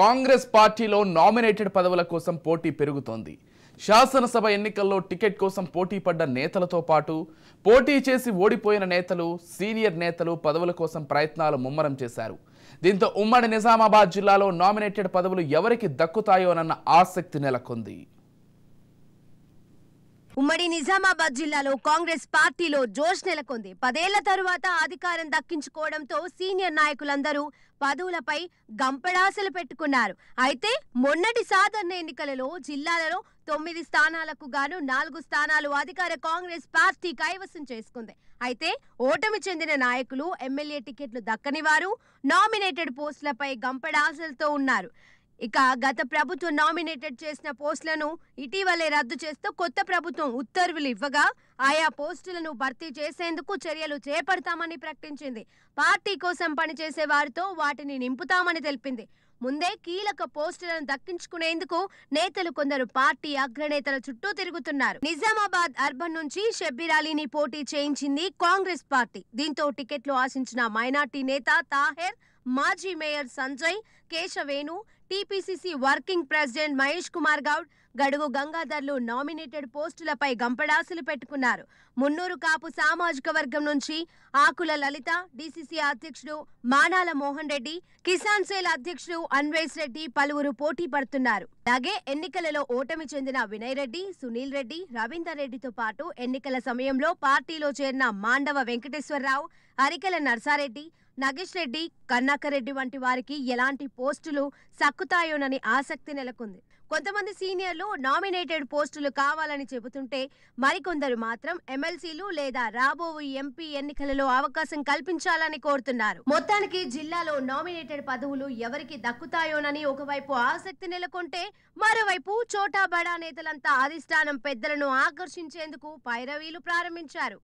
కాంగ్రెస్ పార్టీలో నామినేటెడ్ పదవుల కోసం పోటీ పెరుగుతోంది శాసనసభ ఎన్నికల్లో టికెట్ కోసం పోటీ పడ్డ నేతలతో పాటు పోటీ చేసి ఓడిపోయిన నేతలు సీనియర్ నేతలు పదవుల కోసం ప్రయత్నాలు ముమ్మరం చేశారు దీంతో ఉమ్మడి నిజామాబాద్ జిల్లాలో నామినేటెడ్ పదవులు ఎవరికి దక్కుతాయోనన్న ఆసక్తి నెలకొంది ఉమ్మడి నిజామాబాద్ జిల్లాలో కాంగ్రెస్ పార్టీలో జోష్ నెలకొంది పదేళ్ల తరువాత అధికారం దక్కించుకోవడంతో సీనియర్ నాయకులందరూ పదవులపై గంపడాసలు పెట్టుకున్నారు అయితే మొన్నటి సాధారణ ఎన్నికలలో జిల్లాలలో తొమ్మిది స్థానాలకు గాను నాలుగు స్థానాలు అధికార కాంగ్రెస్ పార్టీ కైవసం చేసుకుంది అయితే ఓటమి చెందిన నాయకులు ఎమ్మెల్యే టికెట్లు దక్కని వారు నామినేటెడ్ పోస్టులపై గంపడాసలతో ఉన్నారు ఇక గత ప్రభుత్వం నామినేటెడ్ చేసిన పోస్టులను ఇటీవలే రద్దు చేస్తూ కొత్త ప్రభుత్వం ఉత్తర్వులు ఇవ్వగా ఆయా పోస్టులను భర్తీ చేసేందుకు చర్యలు చేపడతామని ప్రకటించింది పార్టీ కోసం పనిచేసే వారితో వాటిని నింపుతామని తెలిపింది ముందే కీలక పోస్టులను దక్కించుకునేందుకు నేతలు కొందరు పార్టీ అగ్రనేతల చుట్టూ తిరుగుతున్నారు నిజామాబాద్ అర్బన్ నుంచి షబ్బీర్ అలీని పోటీ చేయించింది కాంగ్రెస్ పార్టీ దీంతో టికెట్లు ఆశించిన మైనార్టీ నేత తాహెర్ మాజీ mayor Sanjay Keshavenu TPCC working president Mahesh Kumar Goud Gadugu గంగాధర్లు నామినేటెడ్ పోస్టులపై గంపడాసులు పెట్టుకున్నారు మున్నూరు కాపు సామాజిక వర్గం నుంచి ఆకుల లలిత డీసీసీ అధ్యక్షుడు మానాల మోహన్ రెడ్డి కిసాన్ సేల్ అధ్యక్షుడు అన్వేష్ రెడ్డి పలువురు పోటీ పడుతున్నారు అలాగే ఎన్నికలలో ఓటమి చెందిన వినయ్ రెడ్డి సునీల్ రెడ్డి రవీందర్ రెడ్డితో పాటు ఎన్నికల సమయంలో పార్టీలో చేరిన మాండవ వెంకటేశ్వరరావు అరికెల నర్సారెడ్డి నగేష్ రెడ్డి కన్నాకరెడ్డి వంటి వారికి ఎలాంటి పోస్టులు సక్ దక్కుతాయోనని ఆసక్తి నెలకొంది కొంతమంది సీనియర్లు నామినేటెడ్ పోస్టులు కావాలని చెబుతుంటే మరికొందరు మాత్రం ఎమ్మెల్సీలు లేదా రాబోవు ఎంపీ ఎన్నికలలో అవకాశం కల్పించాలని కోరుతున్నారు మొత్తానికి జిల్లాలో నామినేటెడ్ పదవులు ఎవరికి దక్కుతాయోనని ఒకవైపు ఆసక్తి నెలకొంటే మరోవైపు చోటా బడా నేతలంతా అధిష్టానం పెద్దలను ఆకర్షించేందుకు పైరవీలు ప్రారంభించారు